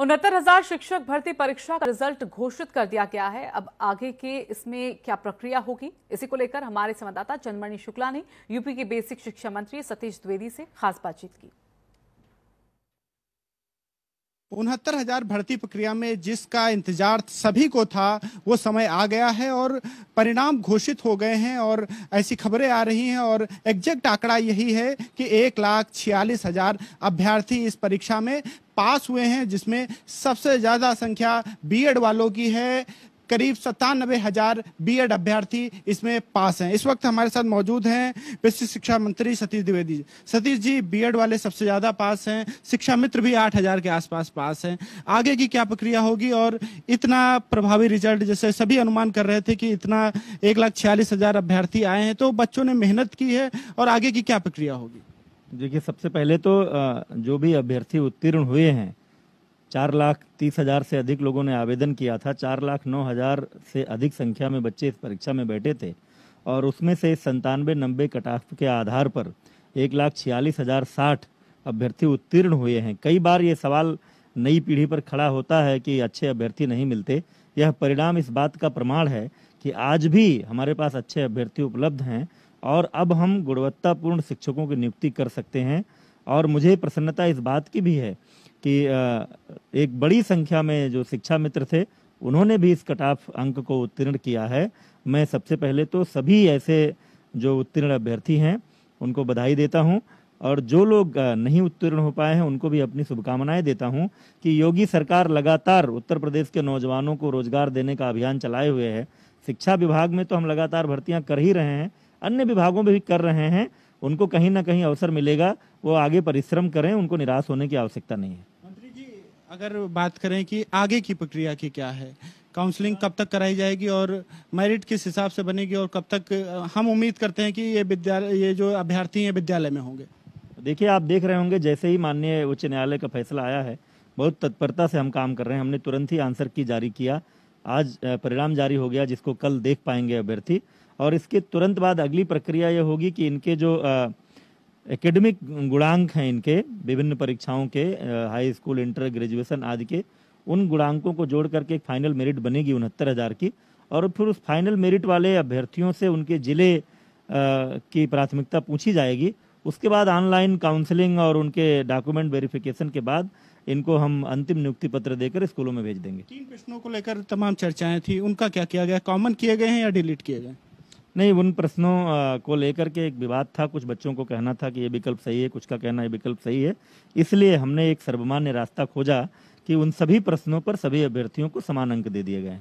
उनहत्तर हजार शिक्षक भर्ती परीक्षा का रिजल्ट घोषित कर दिया गया है अब आगे के इसमें क्या प्रक्रिया होगी इसी को लेकर हमारे संवाददाता चंद्रमणि शुक्ला ने यूपी के बेसिक शिक्षा मंत्री सतीश द्विवेदी से खास बातचीत की उनहत्तर हजार भर्ती प्रक्रिया में जिसका इंतजार सभी को था वो समय आ गया है और परिणाम घोषित हो गए हैं और ऐसी खबरें आ रही हैं और एग्जैक्ट आंकड़ा यही है कि एक लाख छियालीस हजार अभ्यर्थी इस परीक्षा में पास हुए हैं जिसमें सबसे ज़्यादा संख्या बीएड वालों की है करीब सत्तानबे हजार बी अभ्यर्थी इसमें पास हैं इस वक्त हमारे साथ मौजूद हैं विश्व शिक्षा मंत्री सतीश द्विवेदी सतीश जी बी वाले सबसे ज़्यादा पास हैं शिक्षा मित्र भी आठ हजार के आसपास पास हैं आगे की क्या प्रक्रिया होगी और इतना प्रभावी रिजल्ट जैसे सभी अनुमान कर रहे थे कि इतना एक लाख छियालीस हजार अभ्यर्थी आए हैं तो बच्चों ने मेहनत की है और आगे की क्या प्रक्रिया होगी देखिए सबसे पहले तो जो भी अभ्यर्थी उत्तीर्ण हुए हैं चार लाख तीस हजार से अधिक लोगों ने आवेदन किया था चार लाख नौ हजार से अधिक संख्या में बच्चे इस परीक्षा में बैठे थे और उसमें से संतानवे नब्बे कटाक्ष के आधार पर एक लाख छियालीस हजार साठ अभ्यर्थी उत्तीर्ण हुए हैं कई बार ये सवाल नई पीढ़ी पर खड़ा होता है कि अच्छे अभ्यर्थी नहीं मिलते यह परिणाम इस बात का प्रमाण है कि आज भी हमारे पास अच्छे अभ्यर्थी उपलब्ध हैं और अब हम गुणवत्तापूर्ण शिक्षकों की नियुक्ति कर सकते हैं और मुझे प्रसन्नता इस बात की भी है कि एक बड़ी संख्या में जो शिक्षा मित्र थे उन्होंने भी इस कट ऑफ अंक को उत्तीर्ण किया है मैं सबसे पहले तो सभी ऐसे जो उत्तीर्ण अभ्यर्थी हैं उनको बधाई देता हूं और जो लोग नहीं उत्तीर्ण हो पाए हैं उनको भी अपनी शुभकामनाएं देता हूं कि योगी सरकार लगातार उत्तर प्रदेश के नौजवानों को रोजगार देने का अभियान चलाए हुए है शिक्षा विभाग में तो हम लगातार भर्तियां कर ही रहे हैं अन्य विभागों में भी कर रहे हैं उनको कहीं ना कहीं अवसर मिलेगा वो आगे परिश्रम करें उनको निराश होने की आवश्यकता नहीं है अगर बात करें कि आगे की प्रक्रिया की क्या है काउंसलिंग कब तक कराई जाएगी और मेरिट किस हिसाब से बनेगी और कब तक हम उम्मीद करते हैं कि ये विद्यालय ये जो अभ्यर्थी हैं विद्यालय में होंगे देखिए आप देख रहे होंगे जैसे ही माननीय उच्च न्यायालय का फैसला आया है बहुत तत्परता से हम काम कर रहे हैं हमने तुरंत ही आंसर की जारी किया आज परिणाम जारी हो गया जिसको कल देख पाएंगे अभ्यर्थी और इसके तुरंत बाद अगली प्रक्रिया ये होगी कि इनके जो आ, एकेडमिक गुणांक हैं इनके विभिन्न परीक्षाओं के हाई स्कूल इंटर ग्रेजुएशन आदि के उन गुणांकों को जोड़ करके एक फाइनल मेरिट बनेगी उनहत्तर हज़ार की और फिर उस फाइनल मेरिट वाले अभ्यर्थियों से उनके ज़िले की प्राथमिकता पूछी जाएगी उसके बाद ऑनलाइन काउंसलिंग और उनके डॉक्यूमेंट वेरिफिकेशन के बाद इनको हम अंतिम नियुक्ति पत्र देकर स्कूलों में भेज देंगे तीन प्रश्नों को लेकर तमाम चर्चाएं थी उनका क्या किया गया कॉमन किए गए हैं या डिलीट किए गए नहीं उन प्रश्नों को लेकर के एक विवाद था कुछ बच्चों को कहना था कि ये विकल्प सही है कुछ का कहना है विकल्प सही है इसलिए हमने एक सर्वमान्य रास्ता खोजा कि उन सभी प्रश्नों पर सभी अभ्यर्थियों को समान अंक दे दिए गए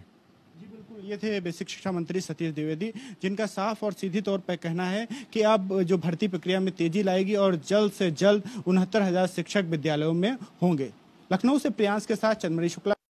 ये थे बेसिक शिक्षा मंत्री सतीश द्विवेदी जिनका साफ और सीधी तौर पर कहना है कि अब जो भर्ती प्रक्रिया में तेजी लाएगी और जल्द से जल्द उनहत्तर हजार शिक्षक विद्यालयों में होंगे लखनऊ से प्रयास के साथ चंद्रमणि शुक्ला